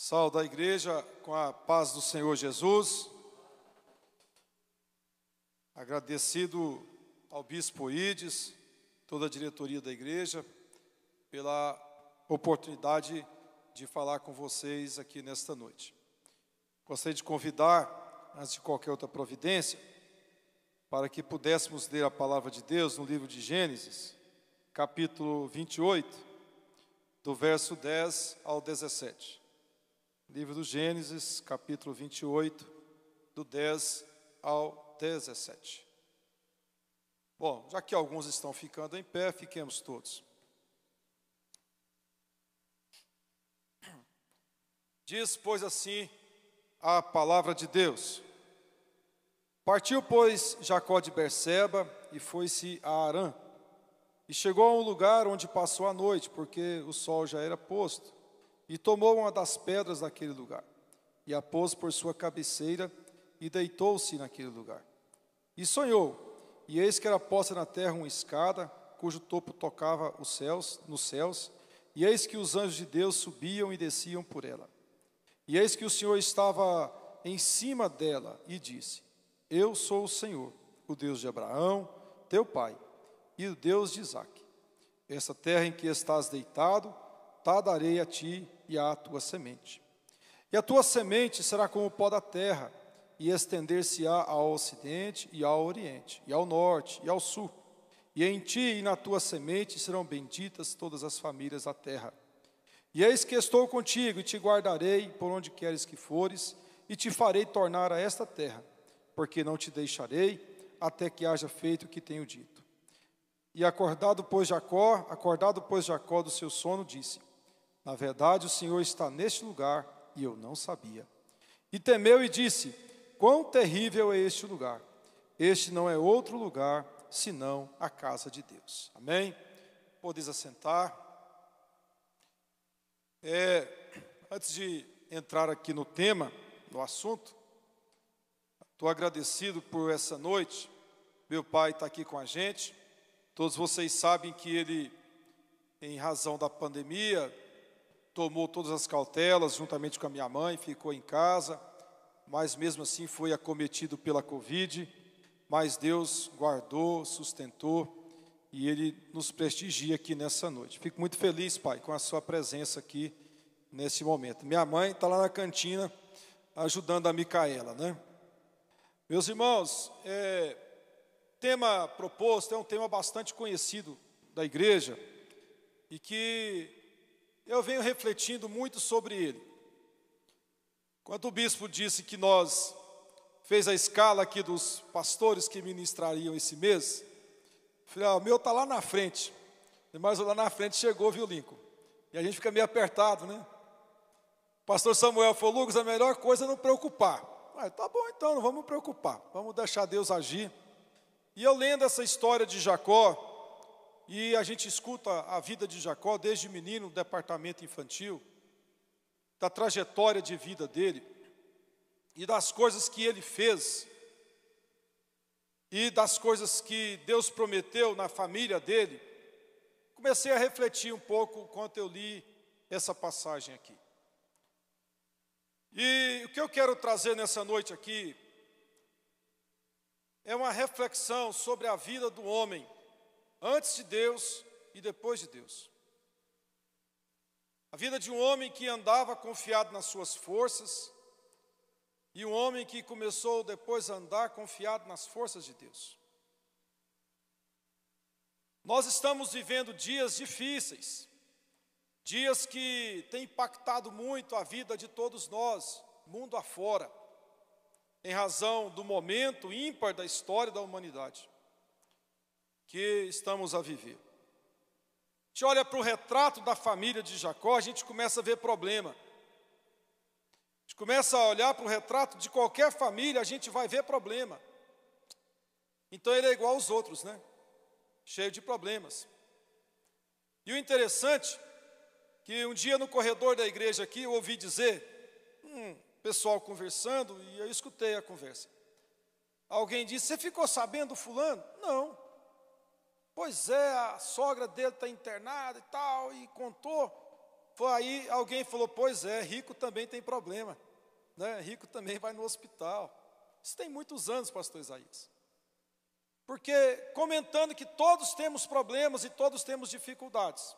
Saúde a igreja com a paz do Senhor Jesus. Agradecido ao bispo Ides, toda a diretoria da igreja, pela oportunidade de falar com vocês aqui nesta noite. Gostaria de convidar, antes de qualquer outra providência, para que pudéssemos ler a palavra de Deus no livro de Gênesis, capítulo 28, do verso 10 ao 17. Livro do Gênesis, capítulo 28, do 10 ao 17. Bom, já que alguns estão ficando em pé, fiquemos todos. Diz, pois, assim a palavra de Deus. Partiu, pois, Jacó de Berseba e foi-se a Arã. E chegou a um lugar onde passou a noite, porque o sol já era posto. E tomou uma das pedras daquele lugar, e a pôs por sua cabeceira, e deitou-se naquele lugar. E sonhou, e eis que era posta na terra uma escada, cujo topo tocava os céus, nos céus, e eis que os anjos de Deus subiam e desciam por ela. E eis que o Senhor estava em cima dela e disse: Eu sou o Senhor, o Deus de Abraão, teu pai, e o Deus de Isaque. Essa terra em que estás deitado, a darei a ti e à tua semente. E a tua semente será como o pó da terra, e estender-se-á ao ocidente e ao oriente, e ao norte e ao sul. E em ti e na tua semente serão benditas todas as famílias da terra. E eis que estou contigo, e te guardarei por onde queres que fores, e te farei tornar a esta terra, porque não te deixarei até que haja feito o que tenho dito. E acordado, pois, Jacó, acordado, pois, Jacó do seu sono, disse: na verdade, o Senhor está neste lugar e eu não sabia. E temeu e disse: Quão terrível é este lugar! Este não é outro lugar senão a casa de Deus. Amém? Podes assentar. É, antes de entrar aqui no tema, no assunto, estou agradecido por essa noite. Meu pai está aqui com a gente. Todos vocês sabem que ele, em razão da pandemia, tomou todas as cautelas juntamente com a minha mãe, ficou em casa, mas mesmo assim foi acometido pela Covid. Mas Deus guardou, sustentou e Ele nos prestigia aqui nessa noite. Fico muito feliz, Pai, com a Sua presença aqui nesse momento. Minha mãe está lá na cantina ajudando a Micaela, né? Meus irmãos, é, tema proposto é um tema bastante conhecido da igreja e que eu venho refletindo muito sobre ele. Quando o bispo disse que nós fez a escala aqui dos pastores que ministrariam esse mês, falei, ah, o meu está lá na frente. Mas lá na frente chegou, viu, Lincoln? E a gente fica meio apertado, né? O pastor Samuel falou, Lucas, a melhor coisa é não preocupar. Ah, tá bom então, não vamos preocupar, vamos deixar Deus agir. E eu lendo essa história de Jacó, e a gente escuta a vida de Jacó desde menino no departamento infantil, da trajetória de vida dele e das coisas que ele fez e das coisas que Deus prometeu na família dele. Comecei a refletir um pouco quando eu li essa passagem aqui. E o que eu quero trazer nessa noite aqui é uma reflexão sobre a vida do homem antes de Deus e depois de Deus. A vida de um homem que andava confiado nas suas forças e um homem que começou depois a andar confiado nas forças de Deus. Nós estamos vivendo dias difíceis, dias que têm impactado muito a vida de todos nós, mundo afora, em razão do momento ímpar da história da humanidade que estamos a viver. A gente olha para o retrato da família de Jacó, a gente começa a ver problema. A gente começa a olhar para o retrato de qualquer família, a gente vai ver problema. Então ele é igual aos outros, né? Cheio de problemas. E o interessante, que um dia no corredor da igreja aqui eu ouvi dizer, hum, pessoal conversando, e eu escutei a conversa. Alguém disse: Você ficou sabendo, Fulano? Não. Pois é, a sogra dele está internada e tal, e contou. Foi aí alguém falou: Pois é, rico também tem problema, né? rico também vai no hospital. Isso tem muitos anos, pastor Isaías. Porque comentando que todos temos problemas e todos temos dificuldades.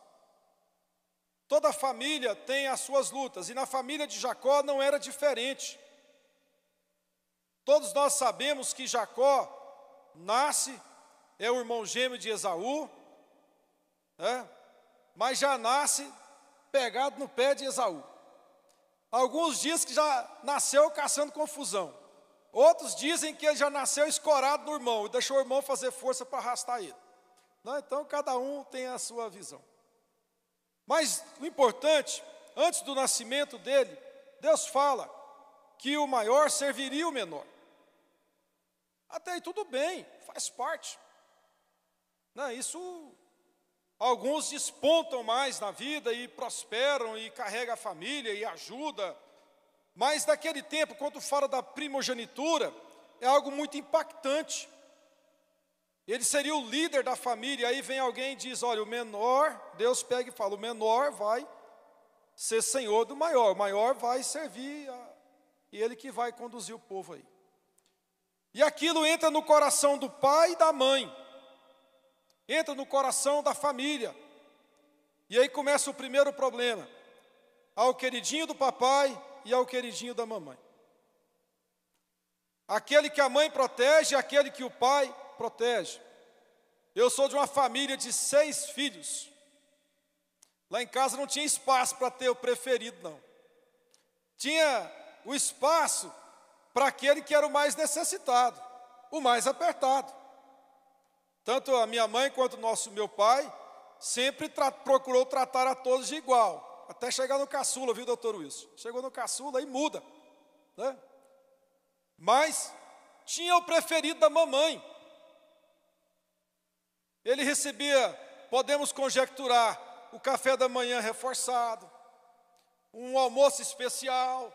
Toda família tem as suas lutas, e na família de Jacó não era diferente. Todos nós sabemos que Jacó nasce é o irmão gêmeo de Esaú, né? mas já nasce pegado no pé de Esaú. Alguns dizem que já nasceu caçando confusão. Outros dizem que ele já nasceu escorado no irmão e deixou o irmão fazer força para arrastar ele. Não, né? então cada um tem a sua visão. Mas o importante, antes do nascimento dele, Deus fala que o maior serviria o menor. Até aí tudo bem, faz parte. Não, né, isso alguns despontam mais na vida e prosperam e carrega a família e ajuda. Mas daquele tempo, quando fala da primogenitura, é algo muito impactante. Ele seria o líder da família, aí vem alguém e diz: olha, o menor, Deus pega e fala: o menor vai ser senhor do maior, o maior vai servir, a, e ele que vai conduzir o povo aí. E aquilo entra no coração do pai e da mãe entra no coração da família. E aí começa o primeiro problema: ao queridinho do papai e ao queridinho da mamãe. Aquele que a mãe protege, aquele que o pai protege. Eu sou de uma família de seis filhos. Lá em casa não tinha espaço para ter o preferido, não. Tinha o espaço para aquele que era o mais necessitado, o mais apertado. Tanto a minha mãe quanto o nosso meu pai sempre tra procurou tratar a todos de igual, até chegar no caçula, viu, doutor Wilson? Chegou no caçula e muda, né? Mas tinha o preferido da mamãe. Ele recebia, podemos conjecturar, o café da manhã reforçado, um almoço especial.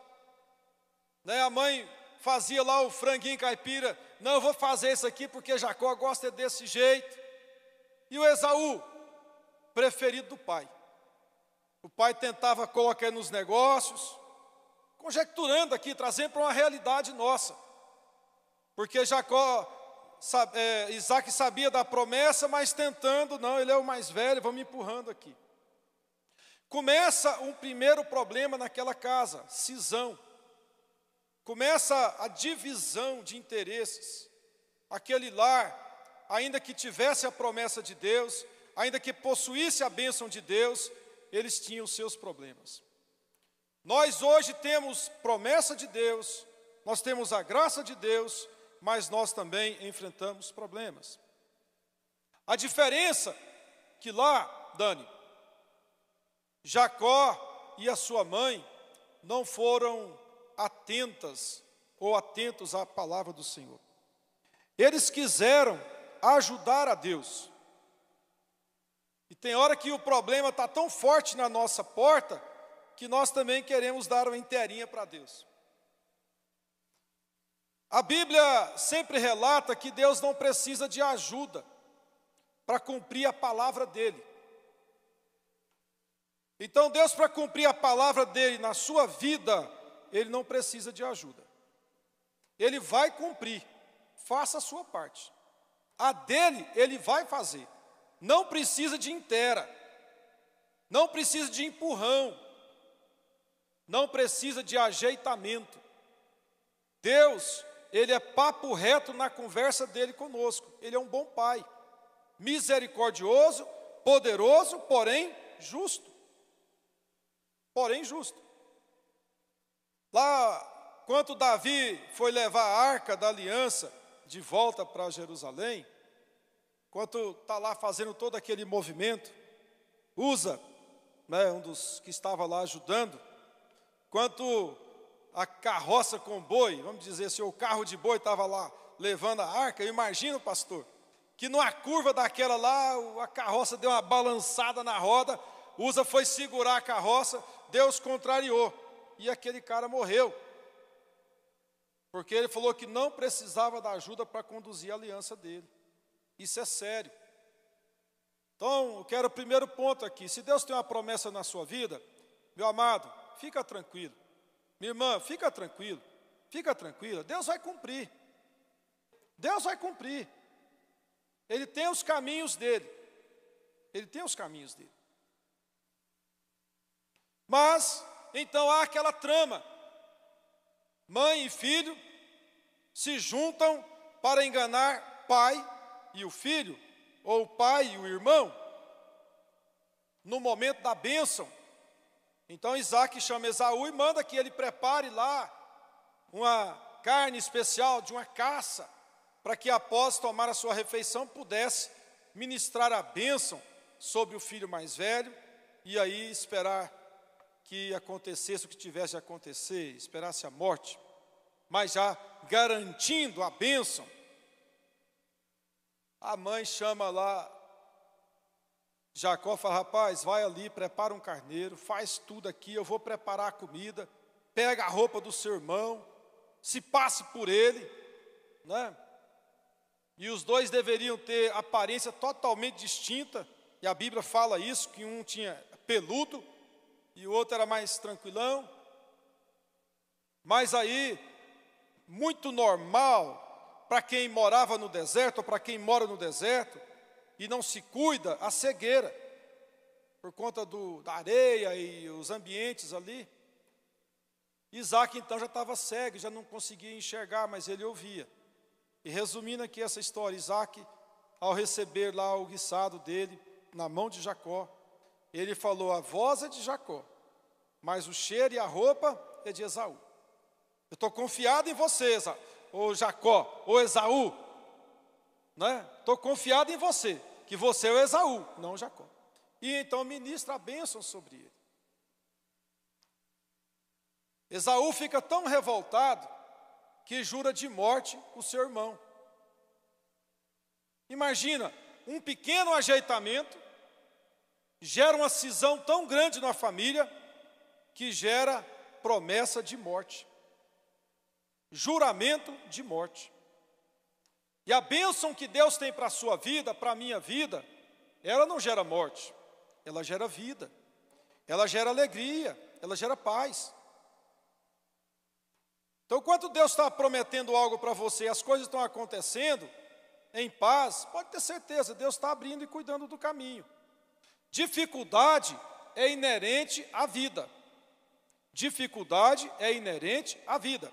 Né? A mãe fazia lá o franguinho caipira não, eu vou fazer isso aqui porque Jacó gosta desse jeito. E o Esaú, preferido do pai. O pai tentava colocar nos negócios, conjecturando aqui, trazendo para uma realidade nossa. Porque Jacó, é, Isaac sabia da promessa, mas tentando, não, ele é o mais velho, vamos empurrando aqui. Começa um primeiro problema naquela casa, cisão. Começa a divisão de interesses. Aquele lar, ainda que tivesse a promessa de Deus, ainda que possuísse a bênção de Deus, eles tinham seus problemas. Nós hoje temos promessa de Deus, nós temos a graça de Deus, mas nós também enfrentamos problemas. A diferença que lá, Dani, Jacó e a sua mãe não foram atentas ou atentos à palavra do Senhor. Eles quiseram ajudar a Deus. E tem hora que o problema está tão forte na nossa porta que nós também queremos dar uma inteirinha para Deus. A Bíblia sempre relata que Deus não precisa de ajuda para cumprir a palavra dele. Então, Deus, para cumprir a palavra dele na sua vida, ele não precisa de ajuda. Ele vai cumprir, faça a sua parte. A dele, ele vai fazer. Não precisa de intera, não precisa de empurrão, não precisa de ajeitamento. Deus, ele é papo reto na conversa dele conosco, ele é um bom pai, misericordioso, poderoso, porém justo. Porém justo. Lá, quando Davi foi levar a arca da aliança de volta para Jerusalém, quando está lá fazendo todo aquele movimento, Usa, né, um dos que estava lá ajudando, quanto a carroça com boi, vamos dizer assim, o carro de boi estava lá levando a arca, imagina, pastor, que numa curva daquela lá, a carroça deu uma balançada na roda, Usa foi segurar a carroça, Deus contrariou e aquele cara morreu. Porque ele falou que não precisava da ajuda para conduzir a aliança dele. Isso é sério. Então, eu quero o primeiro ponto aqui. Se Deus tem uma promessa na sua vida, meu amado, fica tranquilo. Minha irmã, fica tranquilo. Fica tranquila. Deus vai cumprir. Deus vai cumprir. Ele tem os caminhos dele. Ele tem os caminhos dele. Mas então há aquela trama. Mãe e filho se juntam para enganar pai e o filho, ou o pai e o irmão, no momento da bênção. Então Isaac chama Esaú e manda que ele prepare lá uma carne especial de uma caça, para que após tomar a sua refeição pudesse ministrar a bênção sobre o filho mais velho e aí esperar que acontecesse o que tivesse de acontecer, esperasse a morte, mas já garantindo a bênção. A mãe chama lá Jacó, fala: rapaz, vai ali, prepara um carneiro, faz tudo aqui, eu vou preparar a comida, pega a roupa do seu irmão, se passe por ele, né? E os dois deveriam ter aparência totalmente distinta, e a Bíblia fala isso: que um tinha peludo e o outro era mais tranquilão. Mas aí, muito normal para quem morava no deserto, ou para quem mora no deserto e não se cuida, a cegueira, por conta do, da areia e os ambientes ali. Isaac então já estava cego, já não conseguia enxergar, mas ele ouvia. E resumindo aqui essa história, Isaac, ao receber lá o guiçado dele na mão de Jacó, ele falou: a voz é de Jacó, mas o cheiro e a roupa é de Esaú. Eu estou confiado em você, ou Jacó, ou Esaú. Estou né? confiado em você, que você é o Esaú, não Jacó. E então ministra a bênção sobre ele. Esaú fica tão revoltado que jura de morte o seu irmão. Imagina, um pequeno ajeitamento gera uma cisão tão grande na família que gera promessa de morte, juramento de morte. E a bênção que Deus tem para a sua vida, para a minha vida, ela não gera morte, ela gera vida, ela gera alegria, ela gera paz. Então, quando Deus está prometendo algo para você, as coisas estão acontecendo em paz, pode ter certeza, Deus está abrindo e cuidando do caminho. Dificuldade é inerente à vida. Dificuldade é inerente à vida.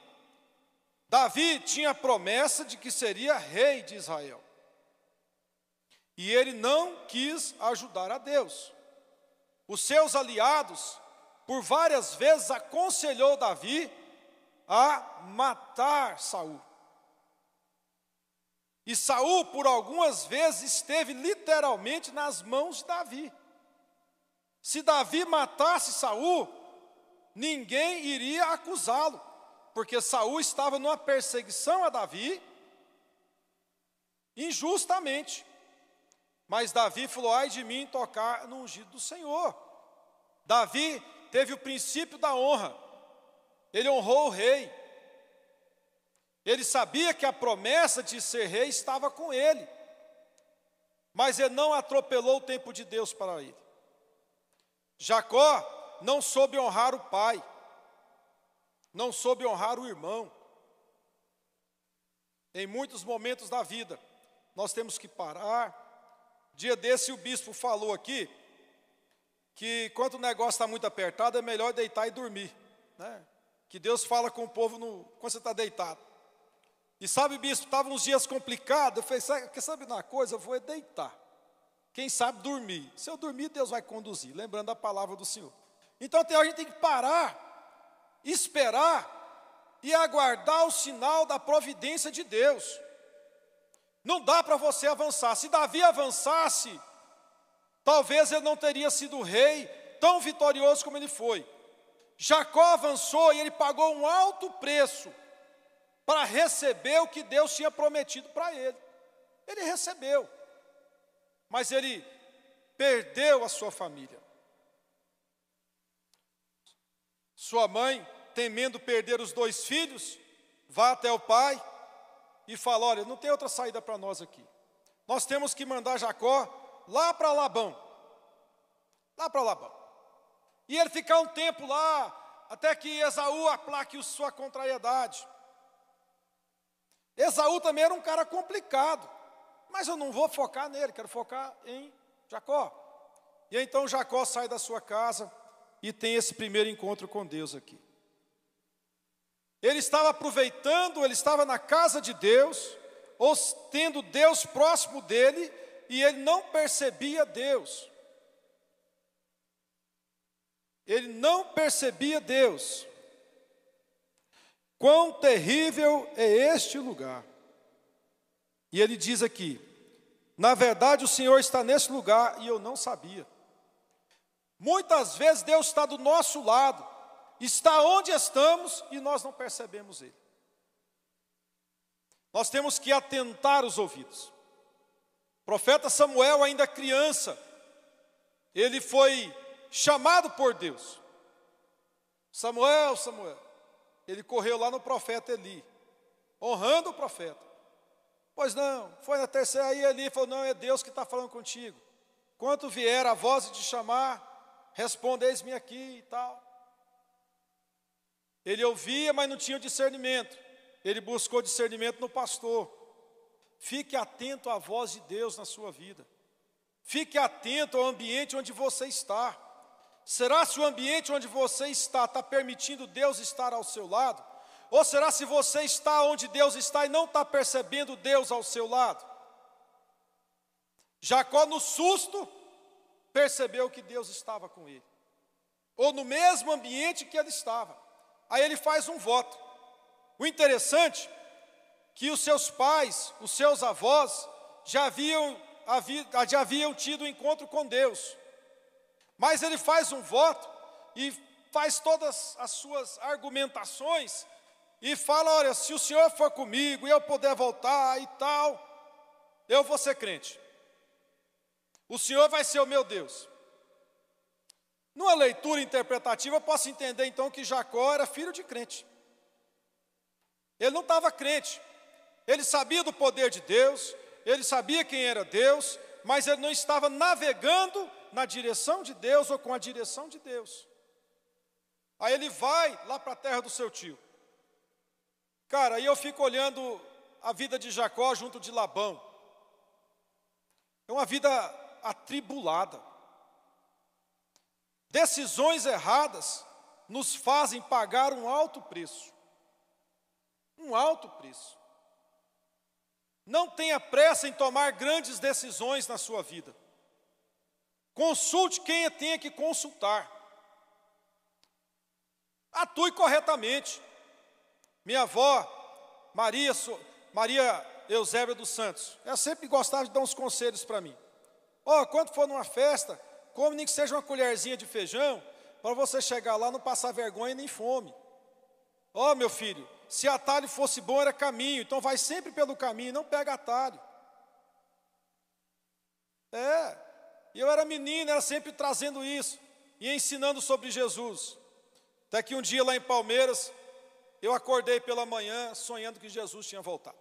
Davi tinha a promessa de que seria rei de Israel. E ele não quis ajudar a Deus. Os seus aliados, por várias vezes, aconselhou Davi a matar Saul. E Saul, por algumas vezes, esteve literalmente nas mãos de Davi. Se Davi matasse Saul, ninguém iria acusá-lo, porque Saul estava numa perseguição a Davi injustamente. Mas Davi falou: "Ai de mim tocar no ungido do Senhor". Davi teve o princípio da honra. Ele honrou o rei. Ele sabia que a promessa de ser rei estava com ele. Mas ele não atropelou o tempo de Deus para ele. Jacó não soube honrar o pai, não soube honrar o irmão. Em muitos momentos da vida, nós temos que parar. Dia desse, o bispo falou aqui que quando o negócio está muito apertado, é melhor deitar e dormir. Né? Que Deus fala com o povo no, quando você está deitado. E sabe, bispo, estavam uns dias complicados. Eu falei, quer saber uma coisa? Eu vou é deitar. Quem sabe dormir. Se eu dormir, Deus vai conduzir, lembrando a palavra do Senhor. Então a gente tem que parar, esperar e aguardar o sinal da providência de Deus. Não dá para você avançar. Se Davi avançasse, talvez ele não teria sido rei tão vitorioso como ele foi. Jacó avançou e ele pagou um alto preço para receber o que Deus tinha prometido para ele. Ele recebeu mas ele perdeu a sua família. Sua mãe, temendo perder os dois filhos, vá até o pai e fala: Olha, não tem outra saída para nós aqui. Nós temos que mandar Jacó lá para Labão. Lá para Labão. E ele ficar um tempo lá, até que Esaú aplaque sua contrariedade. Esaú também era um cara complicado. Mas eu não vou focar nele, quero focar em Jacó. E então Jacó sai da sua casa e tem esse primeiro encontro com Deus aqui. Ele estava aproveitando, ele estava na casa de Deus, ou tendo Deus próximo dele, e ele não percebia Deus. Ele não percebia Deus. Quão terrível é este lugar! E ele diz aqui: na verdade, o Senhor está nesse lugar e eu não sabia. Muitas vezes Deus está do nosso lado, está onde estamos e nós não percebemos Ele. Nós temos que atentar os ouvidos. O profeta Samuel, ainda criança, ele foi chamado por Deus. Samuel, Samuel. Ele correu lá no profeta Eli, honrando o profeta. Pois não, foi na terceira e ali falou: Não, é Deus que está falando contigo. Quanto vier a voz de te chamar, respondeis-me aqui e tal. Ele ouvia, mas não tinha discernimento. Ele buscou discernimento no pastor. Fique atento à voz de Deus na sua vida. Fique atento ao ambiente onde você está. Será se o ambiente onde você está está permitindo Deus estar ao seu lado? Ou será se você está onde Deus está e não está percebendo Deus ao seu lado? Jacó, no susto, percebeu que Deus estava com ele, ou no mesmo ambiente que ele estava. Aí ele faz um voto. O interessante que os seus pais, os seus avós, já haviam, já haviam tido um encontro com Deus. Mas ele faz um voto e faz todas as suas argumentações e fala: Olha, se o Senhor for comigo e eu puder voltar e tal, eu vou ser crente. O Senhor vai ser o meu Deus. Numa leitura interpretativa, eu posso entender então que Jacó era filho de crente. Ele não estava crente, ele sabia do poder de Deus, ele sabia quem era Deus, mas ele não estava navegando na direção de Deus ou com a direção de Deus. Aí ele vai lá para a terra do seu tio. Cara, aí eu fico olhando a vida de Jacó junto de Labão. É uma vida atribulada. Decisões erradas nos fazem pagar um alto preço. Um alto preço. Não tenha pressa em tomar grandes decisões na sua vida. Consulte quem tenha que consultar. Atue corretamente. Minha avó, Maria, Maria Eusébia dos Santos, ela sempre gostava de dar uns conselhos para mim. Ó, oh, quando for numa festa, come nem que seja uma colherzinha de feijão, para você chegar lá não passar vergonha nem fome. Ó, oh, meu filho, se atalho fosse bom era caminho, então vai sempre pelo caminho, não pega atalho. É, eu era menino, era sempre trazendo isso e ensinando sobre Jesus. Até que um dia lá em Palmeiras, eu acordei pela manhã sonhando que Jesus tinha voltado.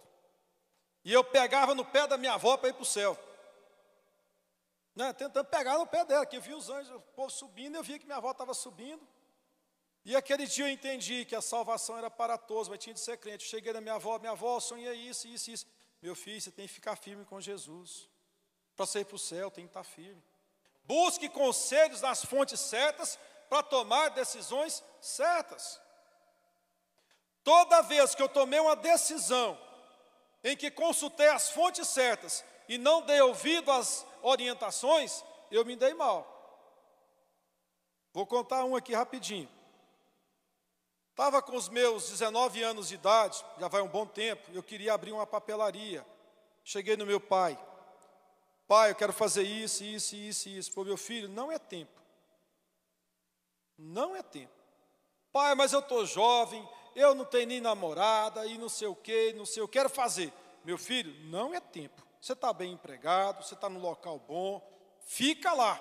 E eu pegava no pé da minha avó para ir para o céu. Né, tentando pegar no pé dela, que eu vi os anjos, o povo subindo, eu via que minha avó estava subindo. E aquele dia eu entendi que a salvação era para todos, mas tinha de ser crente. Eu cheguei na minha avó, minha avó, sonhei isso, isso, isso. Meu filho, você tem que ficar firme com Jesus. Para sair para o céu, tem que estar tá firme. Busque conselhos nas fontes certas para tomar decisões certas. Toda vez que eu tomei uma decisão em que consultei as fontes certas e não dei ouvido às orientações, eu me dei mal. Vou contar um aqui rapidinho. Estava com os meus 19 anos de idade, já vai um bom tempo, eu queria abrir uma papelaria. Cheguei no meu pai. Pai, eu quero fazer isso, isso, isso, isso. Para meu filho, não é tempo. Não é tempo. Pai, mas eu estou jovem, eu não tenho nem namorada e não sei o que, não sei o que quero fazer. Meu filho, não é tempo. Você está bem empregado, você está no local bom, fica lá.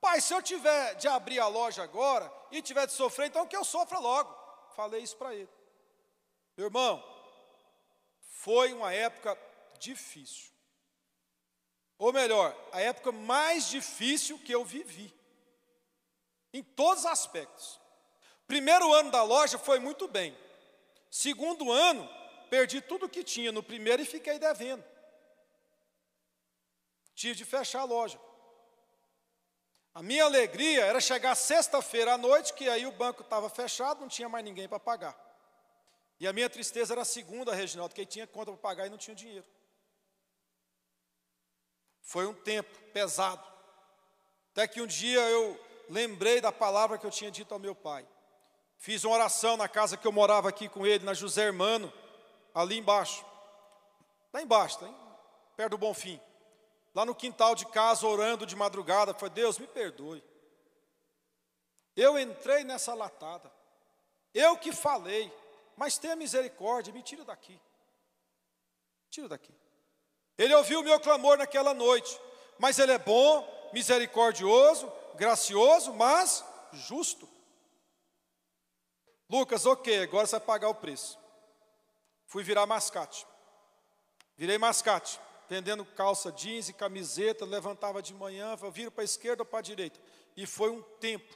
Pai, se eu tiver de abrir a loja agora e tiver de sofrer, então que eu sofra logo. Falei isso para ele. Meu irmão, foi uma época difícil. Ou melhor, a época mais difícil que eu vivi. Em todos os aspectos. Primeiro ano da loja foi muito bem. Segundo ano, perdi tudo o que tinha no primeiro e fiquei devendo. Tive de fechar a loja. A minha alegria era chegar sexta-feira à noite, que aí o banco estava fechado, não tinha mais ninguém para pagar. E a minha tristeza era a segunda, Reginaldo, que tinha conta para pagar e não tinha dinheiro. Foi um tempo pesado. Até que um dia eu lembrei da palavra que eu tinha dito ao meu pai. Fiz uma oração na casa que eu morava aqui com ele, na José Hermano, ali embaixo. Lá embaixo, tá, hein? perto do Bonfim. Lá no quintal de casa, orando de madrugada, foi Deus, me perdoe. Eu entrei nessa latada. Eu que falei, mas tenha misericórdia, me tira daqui. Tira daqui. Ele ouviu o meu clamor naquela noite, mas ele é bom, misericordioso, gracioso, mas justo. Lucas, ok, agora você vai pagar o preço. Fui virar mascate. Virei mascate, vendendo calça jeans e camiseta, levantava de manhã, viro para a esquerda ou para a direita. E foi um tempo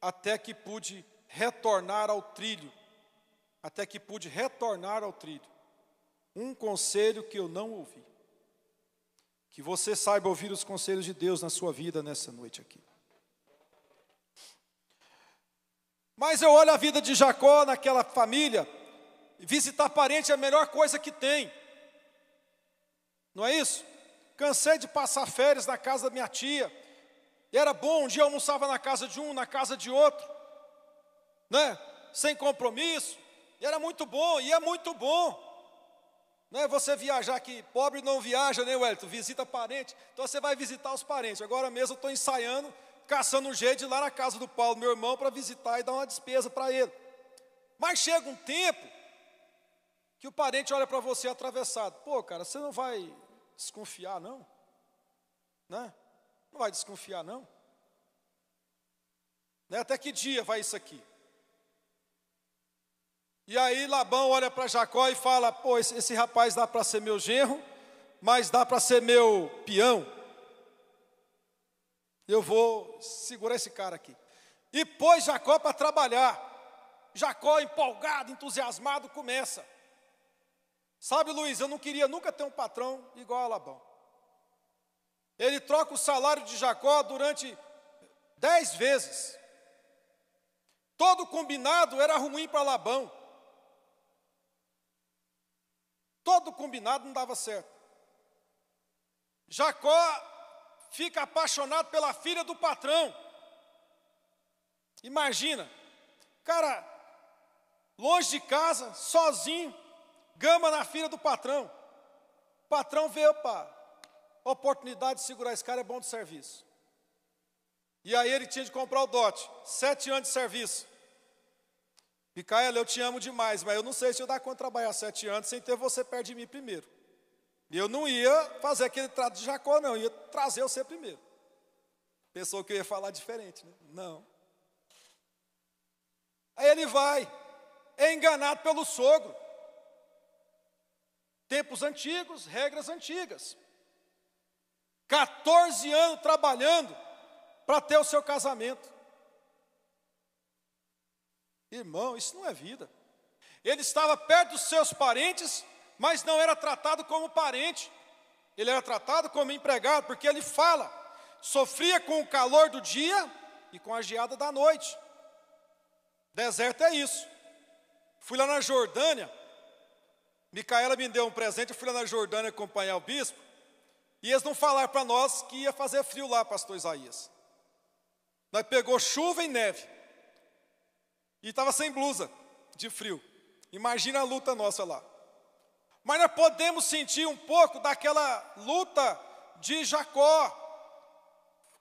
até que pude retornar ao trilho. Até que pude retornar ao trilho. Um conselho que eu não ouvi. Que você saiba ouvir os conselhos de Deus na sua vida nessa noite aqui. Mas eu olho a vida de Jacó naquela família, visitar parente é a melhor coisa que tem. Não é isso? Cansei de passar férias na casa da minha tia. E era bom, um dia eu almoçava na casa de um, na casa de outro, né? Sem compromisso. E era muito bom, e é muito bom. Não é você viajar que pobre não viaja, né, Wellington? Visita parente. Então você vai visitar os parentes. Agora mesmo eu estou ensaiando caçando um jeito de ir lá na casa do Paulo, meu irmão, para visitar e dar uma despesa para ele. Mas chega um tempo que o parente olha para você atravessado. Pô, cara, você não vai desconfiar, não? Né? Não vai desconfiar, não? Né? Até que dia vai isso aqui? E aí Labão olha para Jacó e fala: Pô, esse, esse rapaz dá para ser meu genro, mas dá para ser meu peão. Eu vou segurar esse cara aqui. E pôs Jacó para trabalhar. Jacó, empolgado, entusiasmado, começa. Sabe, Luiz, eu não queria nunca ter um patrão igual a Labão. Ele troca o salário de Jacó durante dez vezes. Todo combinado era ruim para Labão. Todo combinado não dava certo. Jacó fica apaixonado pela filha do patrão. Imagina, cara, longe de casa, sozinho, gama na filha do patrão. O patrão vê, opa, oportunidade de segurar esse cara é bom de serviço. E aí ele tinha de comprar o dote, sete anos de serviço. Micaela, eu te amo demais, mas eu não sei se eu dar conta de trabalhar sete anos sem ter você perto de mim primeiro eu não ia fazer aquele trato de Jacó, não, eu ia trazer você primeiro. Pensou que eu ia falar diferente, né? Não. Aí ele vai, é enganado pelo sogro. Tempos antigos, regras antigas. 14 anos trabalhando para ter o seu casamento. Irmão, isso não é vida. Ele estava perto dos seus parentes mas não era tratado como parente, ele era tratado como empregado, porque ele fala, sofria com o calor do dia e com a geada da noite. Deserto é isso. Fui lá na Jordânia, Micaela me deu um presente, eu fui lá na Jordânia acompanhar o bispo, e eles não falaram para nós que ia fazer frio lá, pastor Isaías. Nós pegou chuva e neve. E estava sem blusa de frio. Imagina a luta nossa lá. Mas nós podemos sentir um pouco daquela luta de Jacó,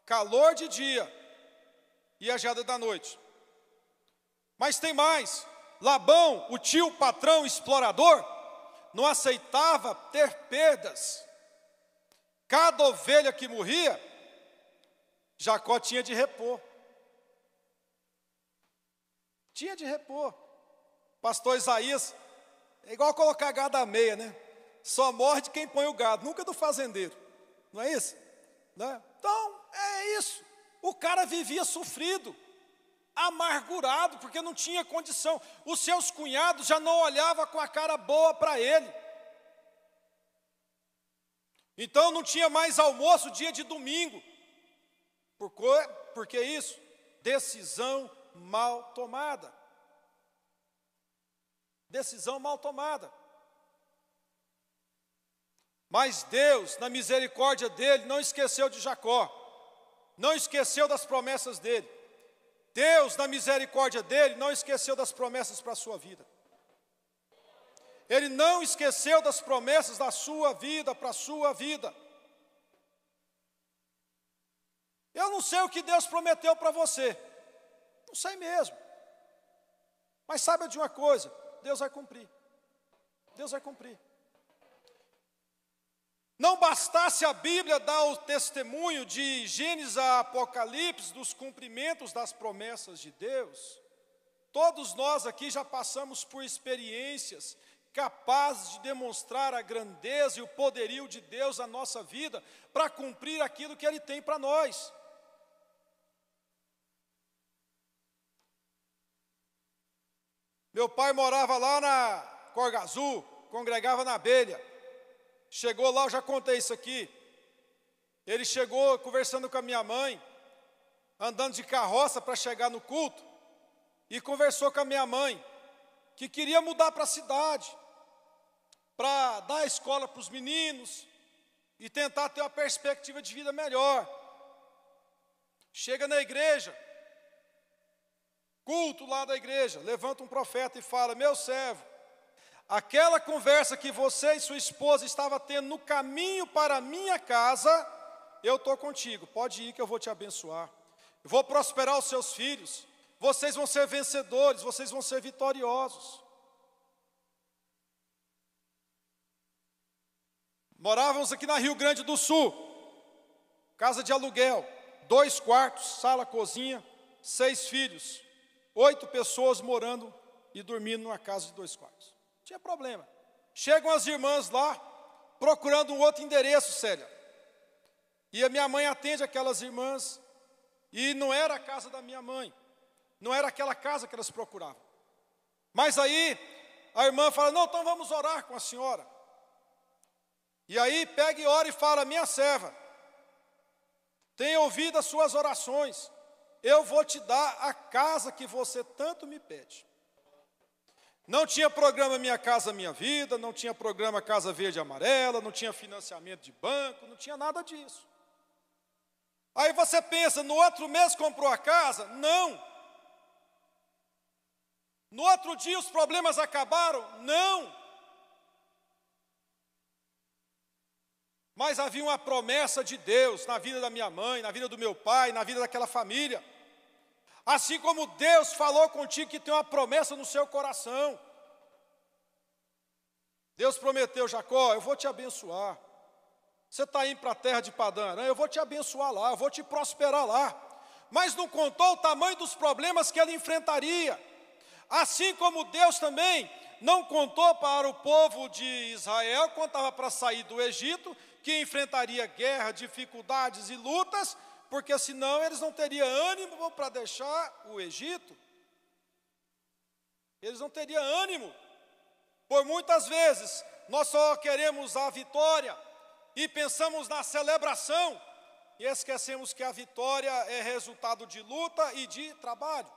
calor de dia e a geada da noite. Mas tem mais: Labão, o tio patrão explorador, não aceitava ter perdas. Cada ovelha que morria, Jacó tinha de repor. Tinha de repor. Pastor Isaías é igual colocar gado à meia, né? Só morde quem põe o gado, nunca é do fazendeiro. Não é isso? Né? Então, é isso. O cara vivia sofrido, amargurado, porque não tinha condição. Os seus cunhados já não olhavam com a cara boa para ele. Então não tinha mais almoço dia de domingo. Por, por que isso? Decisão mal tomada decisão mal tomada. Mas Deus, na misericórdia dele, não esqueceu de Jacó, não esqueceu das promessas dele. Deus, na misericórdia dele, não esqueceu das promessas para a sua vida. Ele não esqueceu das promessas da sua vida para a sua vida. Eu não sei o que Deus prometeu para você, não sei mesmo. Mas saiba de uma coisa: Deus vai cumprir. Deus vai cumprir. Não bastasse a Bíblia dar o testemunho de Gênesis a Apocalipse dos cumprimentos das promessas de Deus, todos nós aqui já passamos por experiências capazes de demonstrar a grandeza e o poderio de Deus na nossa vida para cumprir aquilo que Ele tem para nós. Meu pai morava lá na Corga Azul, congregava na abelha. Chegou lá, eu já contei isso aqui. Ele chegou conversando com a minha mãe, andando de carroça para chegar no culto, e conversou com a minha mãe, que queria mudar para a cidade, para dar escola para os meninos e tentar ter uma perspectiva de vida melhor. Chega na igreja, culto lá da igreja, levanta um profeta e fala: Meu servo, aquela conversa que você e sua esposa estavam tendo no caminho para a minha casa, eu estou contigo, pode ir que eu vou te abençoar. vou prosperar os seus filhos, vocês vão ser vencedores, vocês vão ser vitoriosos. Morávamos aqui na Rio Grande do Sul, casa de aluguel, dois quartos, sala, cozinha, seis filhos oito pessoas morando e dormindo numa casa de dois quartos. tinha problema. Chegam as irmãs lá, procurando um outro endereço, Célia. E a minha mãe atende aquelas irmãs, e não era a casa da minha mãe, não era aquela casa que elas procuravam. Mas aí a irmã fala: Não, então vamos orar com a senhora. E aí pega e ora e fala: Minha serva, tenho ouvido as suas orações, eu vou te dar a casa que você tanto me pede. Não tinha programa Minha Casa Minha Vida, não tinha programa Casa Verde Amarela, não tinha financiamento de banco, não tinha nada disso. Aí você pensa, no outro mês comprou a casa? Não. No outro dia os problemas acabaram? Não. Mas havia uma promessa de Deus na vida da minha mãe, na vida do meu pai, na vida daquela família. Assim como Deus falou contigo que tem uma promessa no seu coração. Deus prometeu, Jacó, eu vou te abençoar. Você está indo para a terra de Padã, né? eu vou te abençoar lá, eu vou te prosperar lá. Mas não contou o tamanho dos problemas que ele enfrentaria. Assim como Deus também não contou para o povo de Israel, quando estava para sair do Egito, que enfrentaria guerra, dificuldades e lutas, porque senão eles não teriam ânimo para deixar o Egito. Eles não teriam ânimo. Por muitas vezes nós só queremos a vitória e pensamos na celebração e esquecemos que a vitória é resultado de luta e de trabalho.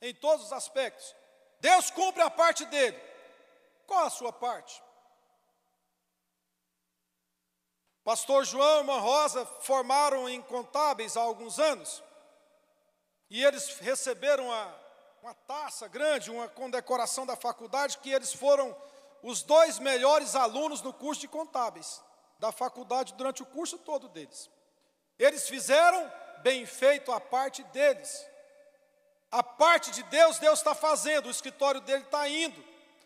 Em todos os aspectos. Deus cumpre a parte dele. Qual a sua parte? Pastor João e irmã Rosa formaram em contábeis há alguns anos. E eles receberam uma, uma taça grande, uma condecoração da faculdade, que eles foram os dois melhores alunos no curso de contábeis da faculdade durante o curso todo deles. Eles fizeram bem feito a parte deles. A parte de Deus, Deus está fazendo, o escritório dele está indo,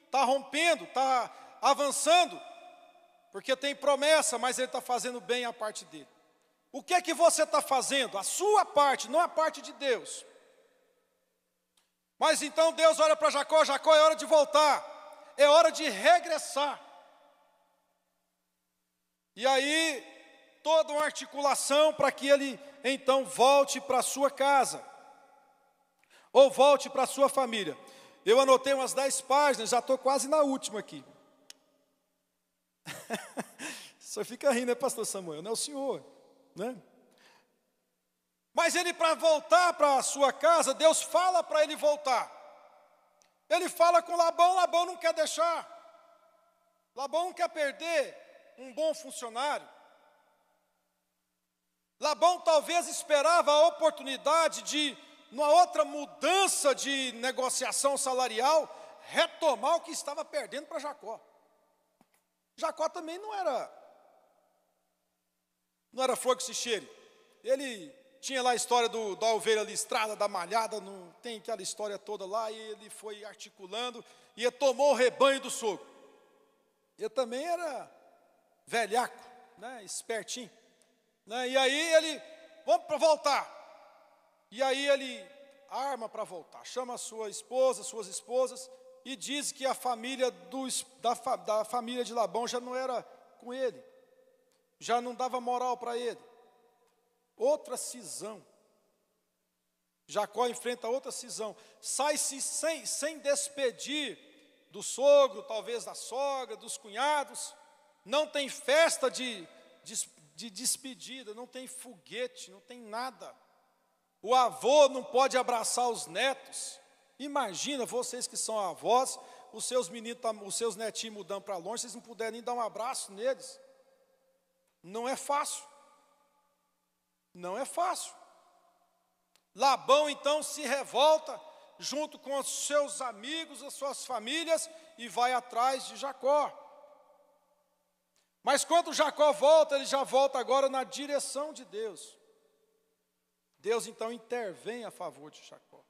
está rompendo, está avançando, porque tem promessa, mas ele está fazendo bem a parte dele. O que é que você está fazendo? A sua parte, não a parte de Deus. Mas então Deus olha para Jacó: Jacó, é hora de voltar, é hora de regressar. E aí, toda uma articulação para que ele então volte para sua casa, ou volte para sua família. Eu anotei umas dez páginas, já estou quase na última aqui. Só fica rindo, né, pastor Samuel? Não é o senhor, né? Mas ele, para voltar para a sua casa, Deus fala para ele voltar. Ele fala com Labão, Labão não quer deixar. Labão não quer perder um bom funcionário. Labão talvez esperava a oportunidade de, numa outra mudança de negociação salarial, retomar o que estava perdendo para Jacó. Jacó também não era não era flor que se cheire. Ele tinha lá a história do, da ovelha listrada, da malhada, não tem aquela história toda lá, e ele foi articulando, e tomou o rebanho do sogro. Ele também era velhaco, né, espertinho. Né, e aí ele, vamos para voltar. E aí ele arma para voltar, chama a sua esposa, suas esposas, e diz que a família dos, da, da família de Labão já não era com ele, já não dava moral para ele. Outra cisão. Jacó enfrenta outra cisão. Sai-se sem, sem despedir do sogro, talvez da sogra, dos cunhados. Não tem festa de, de, de despedida, não tem foguete, não tem nada. O avô não pode abraçar os netos. Imagina vocês que são avós, os seus meninos, tá, os seus netinhos mudando para longe, vocês não puderem nem dar um abraço neles. Não é fácil. Não é fácil. Labão então se revolta junto com os seus amigos, as suas famílias e vai atrás de Jacó. Mas quando Jacó volta, ele já volta agora na direção de Deus. Deus então intervém a favor de Jacó.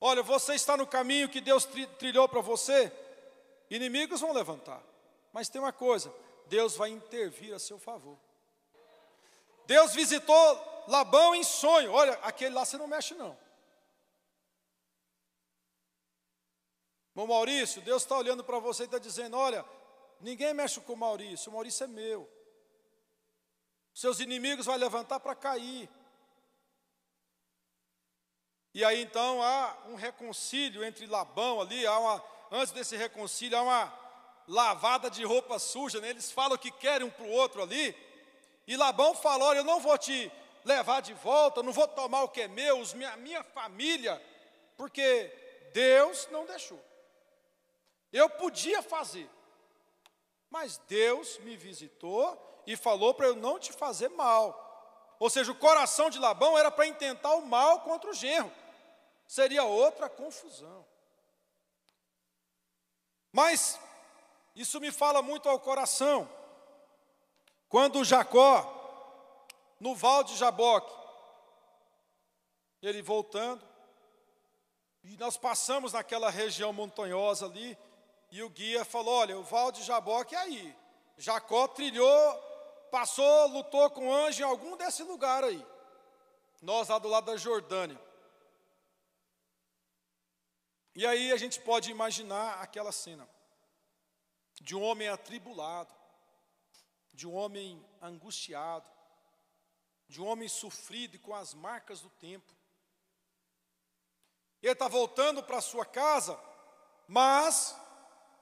Olha, você está no caminho que Deus trilhou para você, inimigos vão levantar. Mas tem uma coisa, Deus vai intervir a seu favor. Deus visitou Labão em sonho. Olha, aquele lá você não mexe não. Bom, Maurício, Deus está olhando para você e está dizendo: olha, ninguém mexe com o Maurício, o Maurício é meu. Seus inimigos vai levantar para cair. E aí então há um reconcílio entre Labão ali, há uma, antes desse reconcílio há uma lavada de roupa suja, né? eles falam que querem um para o outro ali. E Labão falou: Olha, eu não vou te levar de volta, não vou tomar o que é meu, a minha, minha família, porque Deus não deixou. Eu podia fazer, mas Deus me visitou e falou para eu não te fazer mal. Ou seja, o coração de Labão era para intentar o mal contra o genro seria outra confusão. Mas isso me fala muito ao coração. Quando Jacó, no val de Jaboque, ele voltando, e nós passamos naquela região montanhosa ali, e o guia falou: Olha, o val de Jaboque é aí. Jacó trilhou, passou, lutou com o anjo em algum desse lugar aí. Nós lá do lado da Jordânia. E aí a gente pode imaginar aquela cena de um homem atribulado, de um homem angustiado, de um homem sofrido e com as marcas do tempo. Ele está voltando para sua casa, mas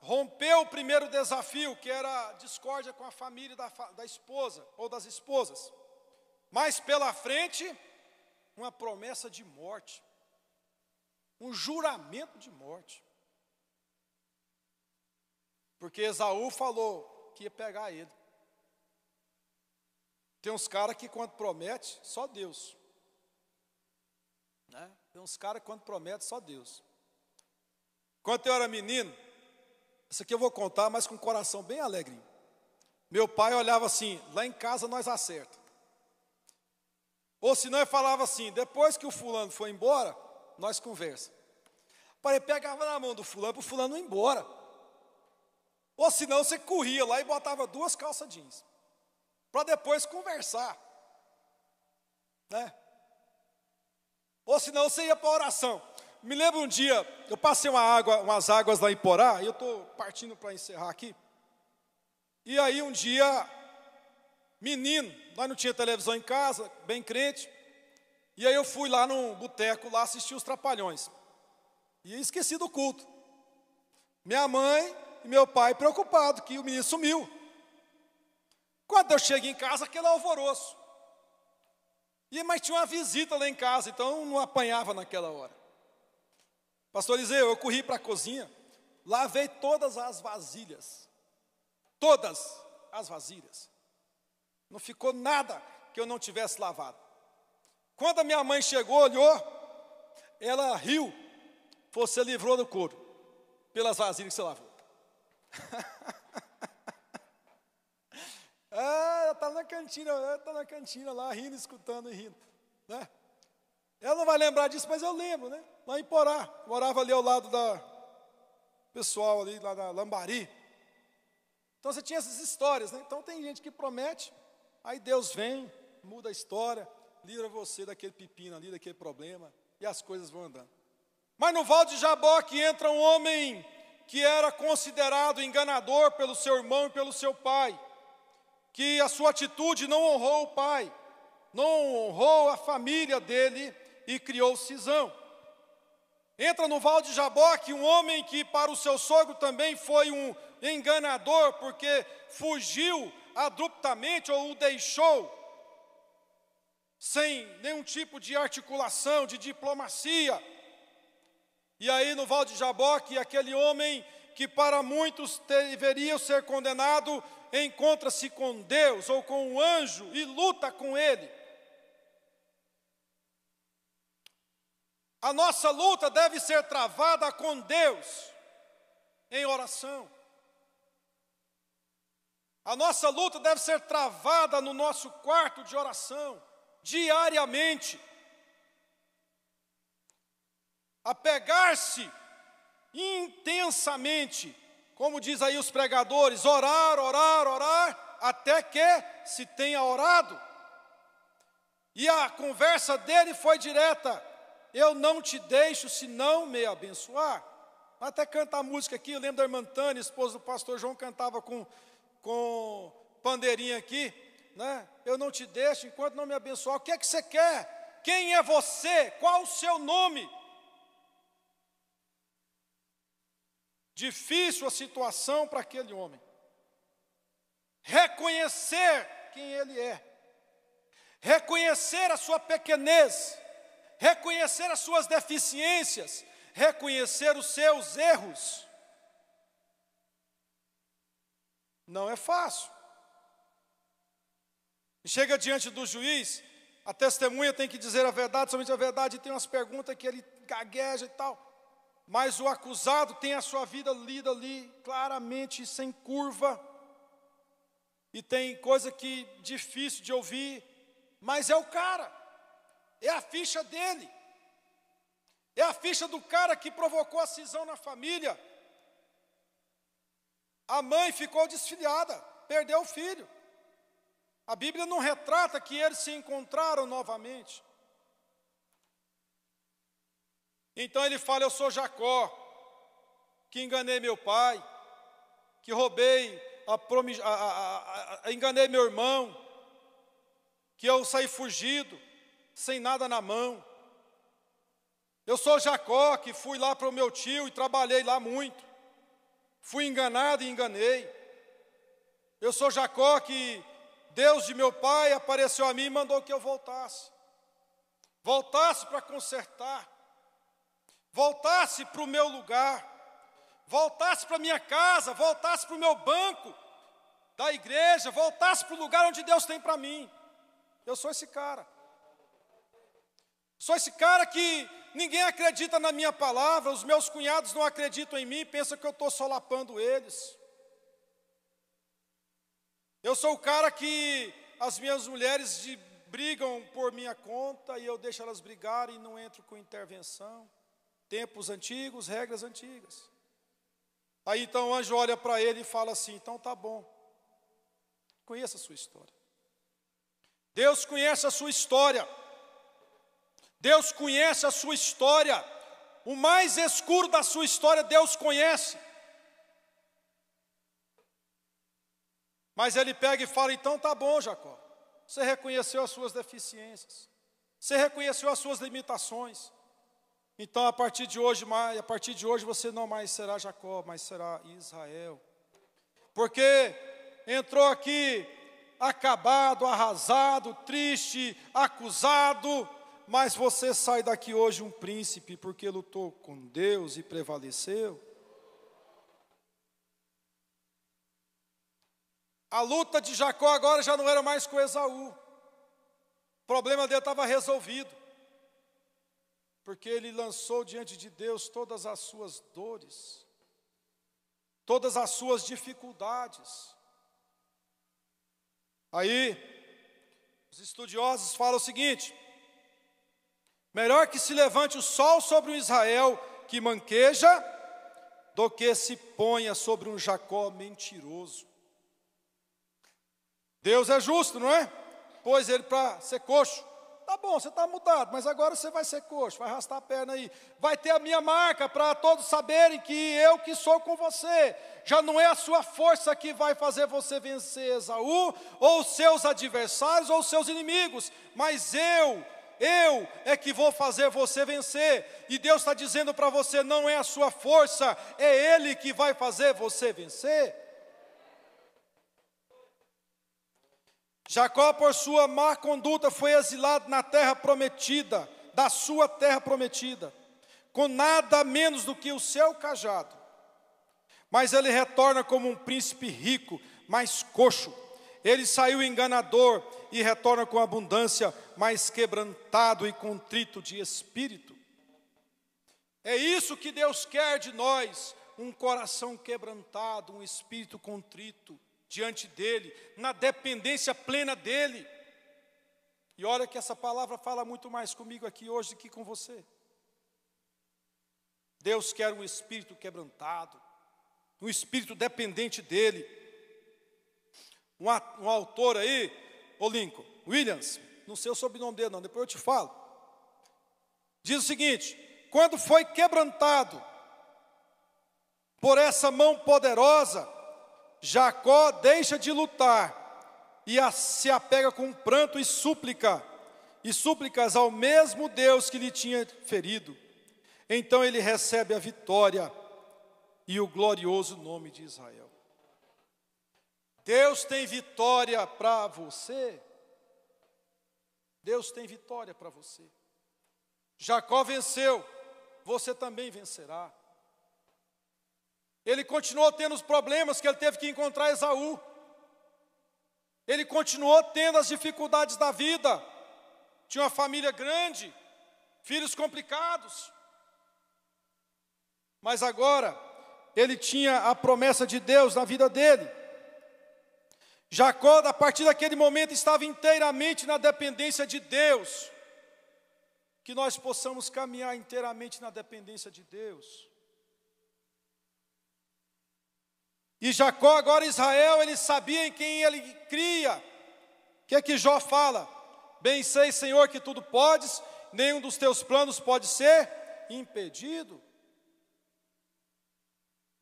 rompeu o primeiro desafio, que era a discórdia com a família da, da esposa ou das esposas. Mas pela frente, uma promessa de morte um juramento de morte. Porque Esaú falou que ia pegar ele. Tem uns caras que quando promete, só Deus. Né? Tem uns caras que quando promete, só Deus. Quando eu era menino, isso aqui eu vou contar, mas com o um coração bem alegre. Meu pai olhava assim, lá em casa nós acerta. Ou senão ele falava assim, depois que o fulano foi embora, nós conversa. Parei, pegava na mão do fulano para o fulano ir embora. Ou senão você corria lá e botava duas calças jeans. Para depois conversar. Né? Ou senão você ia para a oração. Me lembro um dia, eu passei uma água, umas águas lá em Porá, e eu estou partindo para encerrar aqui. E aí um dia, menino, nós não tinha televisão em casa, bem crente, e aí eu fui lá num boteco lá assistir os Trapalhões. E esqueci do culto. Minha mãe e meu pai preocupados que o menino sumiu. Quando eu cheguei em casa, aquele é alvoroço. E mas tinha uma visita lá em casa, então não apanhava naquela hora. Pastor Eliseu, eu corri para a cozinha, lavei todas as vasilhas. Todas as vasilhas. Não ficou nada que eu não tivesse lavado. Quando a minha mãe chegou, olhou, ela riu, você livrou do couro, pelas vasilhas que você lavou. ah, ela está na cantina, ela está na cantina lá, rindo, escutando e rindo. Né? Ela não vai lembrar disso, mas eu lembro, né? Lá em Porá, morava ali ao lado da pessoal ali, lá da Lambari. Então você tinha essas histórias, né? Então tem gente que promete, aí Deus vem, muda a história, livra você daquele pepino ali, daquele problema, e as coisas vão andando. Mas no Val de Jaboque entra um homem que era considerado enganador pelo seu irmão e pelo seu pai, que a sua atitude não honrou o pai, não honrou a família dele e criou cisão. Entra no Val de Jaboque um homem que para o seu sogro também foi um enganador, porque fugiu abruptamente ou o deixou sem nenhum tipo de articulação, de diplomacia. E aí no Val de Jaboque, aquele homem que para muitos deveria ser condenado, encontra-se com Deus ou com um anjo e luta com ele. A nossa luta deve ser travada com Deus, em oração. A nossa luta deve ser travada no nosso quarto de oração diariamente, apegar-se intensamente, como diz aí os pregadores, orar, orar, orar, até que se tenha orado. E a conversa dele foi direta: Eu não te deixo se não me abençoar. Até canta a música aqui, eu lembro da irmã Tânia, esposa do pastor João, cantava com, com pandeirinha aqui né? eu não te deixo enquanto não me abençoar. O que é que você quer? Quem é você? Qual o seu nome? Difícil a situação para aquele homem. Reconhecer quem ele é, reconhecer a sua pequenez, reconhecer as suas deficiências, reconhecer os seus erros. Não é fácil. E chega diante do juiz, a testemunha tem que dizer a verdade, somente a verdade, e tem umas perguntas que ele gagueja e tal. Mas o acusado tem a sua vida lida ali, claramente, sem curva. E tem coisa que difícil de ouvir, mas é o cara. É a ficha dele. É a ficha do cara que provocou a cisão na família. A mãe ficou desfiliada, perdeu o filho. A Bíblia não retrata que eles se encontraram novamente. Então ele fala: Eu sou Jacó, que enganei meu pai, que roubei, a, a, a, enganei meu irmão, que eu saí fugido, sem nada na mão. Eu sou Jacó, que fui lá para o meu tio e trabalhei lá muito. Fui enganado e enganei. Eu sou Jacó que Deus de meu pai apareceu a mim e mandou que eu voltasse. Voltasse para consertar. Voltasse para o meu lugar. Voltasse para minha casa, voltasse para o meu banco da igreja, voltasse para o lugar onde Deus tem para mim. Eu sou esse cara. Sou esse cara que ninguém acredita na minha palavra, os meus cunhados não acreditam em mim, pensam que eu estou solapando eles. Eu sou o cara que as minhas mulheres de, brigam por minha conta e eu deixo elas brigarem e não entro com intervenção. Tempos antigos, regras antigas. Aí então o anjo olha para ele e fala assim: então tá bom, conheça a sua história. Deus conhece a sua história. Deus conhece a sua história. O mais escuro da sua história, Deus conhece. Mas ele pega e fala: então tá bom, Jacó. Você reconheceu as suas deficiências. Você reconheceu as suas limitações. Então, a partir de hoje, a partir de hoje você não mais será Jacó, mas será Israel. Porque entrou aqui acabado, arrasado, triste, acusado, mas você sai daqui hoje um príncipe, porque lutou com Deus e prevaleceu. A luta de Jacó agora já não era mais com Esaú. O problema dele estava resolvido. Porque ele lançou diante de Deus todas as suas dores, todas as suas dificuldades. Aí, os estudiosos falam o seguinte: melhor que se levante o sol sobre o Israel que manqueja, do que se ponha sobre um Jacó mentiroso. Deus é justo, não é? Pôs ele para ser coxo. Tá bom, você está mudado, mas agora você vai ser coxo, vai arrastar a perna aí. Vai ter a minha marca para todos saberem que eu que sou com você. Já não é a sua força que vai fazer você vencer Esaú, ou seus adversários, ou seus inimigos, mas eu, eu é que vou fazer você vencer. E Deus está dizendo para você: não é a sua força, é Ele que vai fazer você vencer. Jacó, por sua má conduta, foi exilado na terra prometida, da sua terra prometida, com nada menos do que o seu cajado. Mas ele retorna como um príncipe rico, mas coxo. Ele saiu enganador e retorna com abundância, mas quebrantado e contrito de espírito. É isso que Deus quer de nós: um coração quebrantado, um espírito contrito diante dele, na dependência plena dele. E olha que essa palavra fala muito mais comigo aqui hoje do que com você. Deus quer um espírito quebrantado, um espírito dependente dele. Um, um autor aí, o Lincoln, Williams, não sei o sobrenome dele, não, depois eu te falo. Diz o seguinte: quando foi quebrantado por essa mão poderosa, Jacó deixa de lutar e se apega com pranto e súplica, e súplicas ao mesmo Deus que lhe tinha ferido. Então ele recebe a vitória e o glorioso nome de Israel. Deus tem vitória para você. Deus tem vitória para você. Jacó venceu, você também vencerá. Ele continuou tendo os problemas que ele teve que encontrar Esaú. Ele continuou tendo as dificuldades da vida. Tinha uma família grande, filhos complicados. Mas agora, ele tinha a promessa de Deus na vida dele. Jacó, a partir daquele momento, estava inteiramente na dependência de Deus. Que nós possamos caminhar inteiramente na dependência de Deus. E Jacó, agora Israel, ele sabia em quem ele cria. O que é que Jó fala? Bem sei, Senhor, que tudo podes, nenhum dos teus planos pode ser impedido.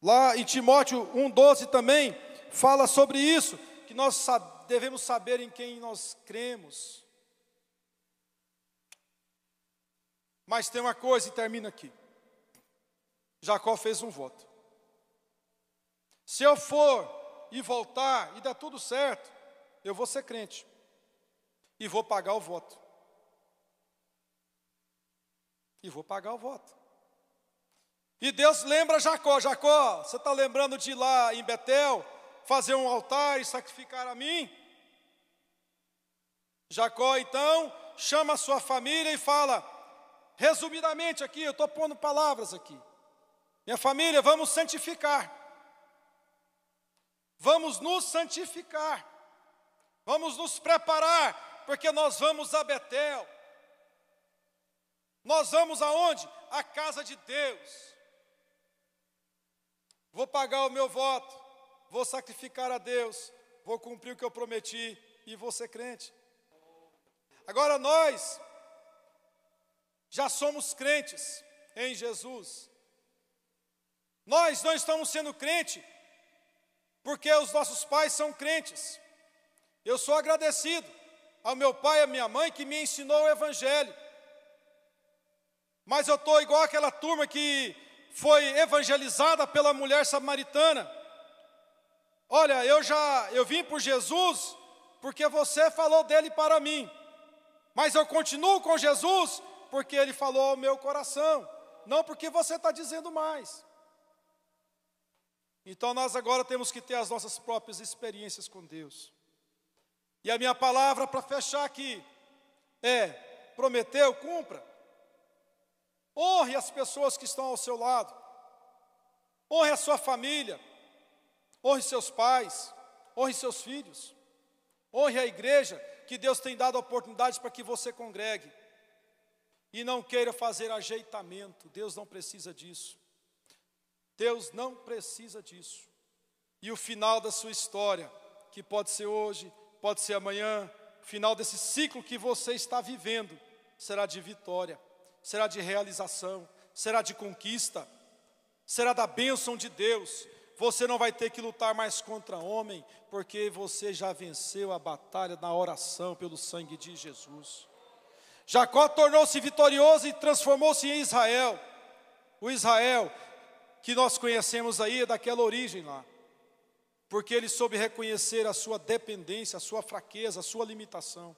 Lá em Timóteo 1,12 também fala sobre isso, que nós devemos saber em quem nós cremos. Mas tem uma coisa e termina aqui. Jacó fez um voto. Se eu for e voltar e dar tudo certo, eu vou ser crente e vou pagar o voto. E vou pagar o voto. E Deus lembra Jacó: Jacó, você está lembrando de ir lá em Betel fazer um altar e sacrificar a mim? Jacó então chama a sua família e fala, resumidamente aqui, eu estou pondo palavras aqui. Minha família, vamos santificar vamos nos santificar, vamos nos preparar, porque nós vamos a Betel, nós vamos aonde? A casa de Deus. Vou pagar o meu voto, vou sacrificar a Deus, vou cumprir o que eu prometi e vou ser crente. Agora nós já somos crentes em Jesus. Nós não estamos sendo crente porque os nossos pais são crentes. Eu sou agradecido ao meu pai e à minha mãe que me ensinou o Evangelho. Mas eu estou igual aquela turma que foi evangelizada pela mulher samaritana. Olha, eu já eu vim por Jesus porque você falou dele para mim. Mas eu continuo com Jesus porque ele falou ao meu coração, não porque você está dizendo mais. Então nós agora temos que ter as nossas próprias experiências com Deus. E a minha palavra para fechar aqui é: prometeu, cumpra. Honre as pessoas que estão ao seu lado. Honre a sua família. Honre seus pais. Honre seus filhos. Honre a igreja que Deus tem dado a oportunidade para que você congregue. E não queira fazer ajeitamento. Deus não precisa disso. Deus não precisa disso. E o final da sua história, que pode ser hoje, pode ser amanhã, final desse ciclo que você está vivendo, será de vitória, será de realização, será de conquista, será da bênção de Deus. Você não vai ter que lutar mais contra homem, porque você já venceu a batalha na oração pelo sangue de Jesus. Jacó tornou-se vitorioso e transformou-se em Israel. O Israel que nós conhecemos aí é daquela origem lá. Porque ele soube reconhecer a sua dependência, a sua fraqueza, a sua limitação.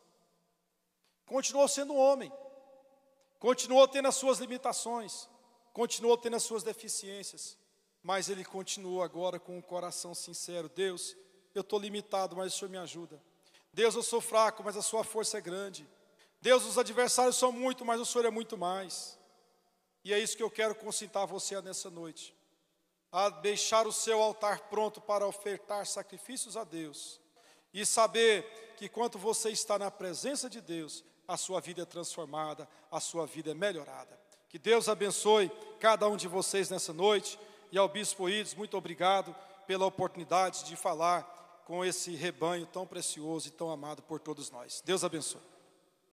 Continuou sendo um homem, continuou tendo as suas limitações, continuou tendo as suas deficiências, mas ele continuou agora com um coração sincero: Deus, eu estou limitado, mas o Senhor me ajuda. Deus, eu sou fraco, mas a sua força é grande. Deus, os adversários são muito, mas o Senhor é muito mais. E é isso que eu quero concitar a você nessa noite a deixar o seu altar pronto para ofertar sacrifícios a Deus e saber que quando você está na presença de Deus, a sua vida é transformada, a sua vida é melhorada. Que Deus abençoe cada um de vocês nessa noite e ao Bispo Ides, muito obrigado pela oportunidade de falar com esse rebanho tão precioso e tão amado por todos nós. Deus abençoe.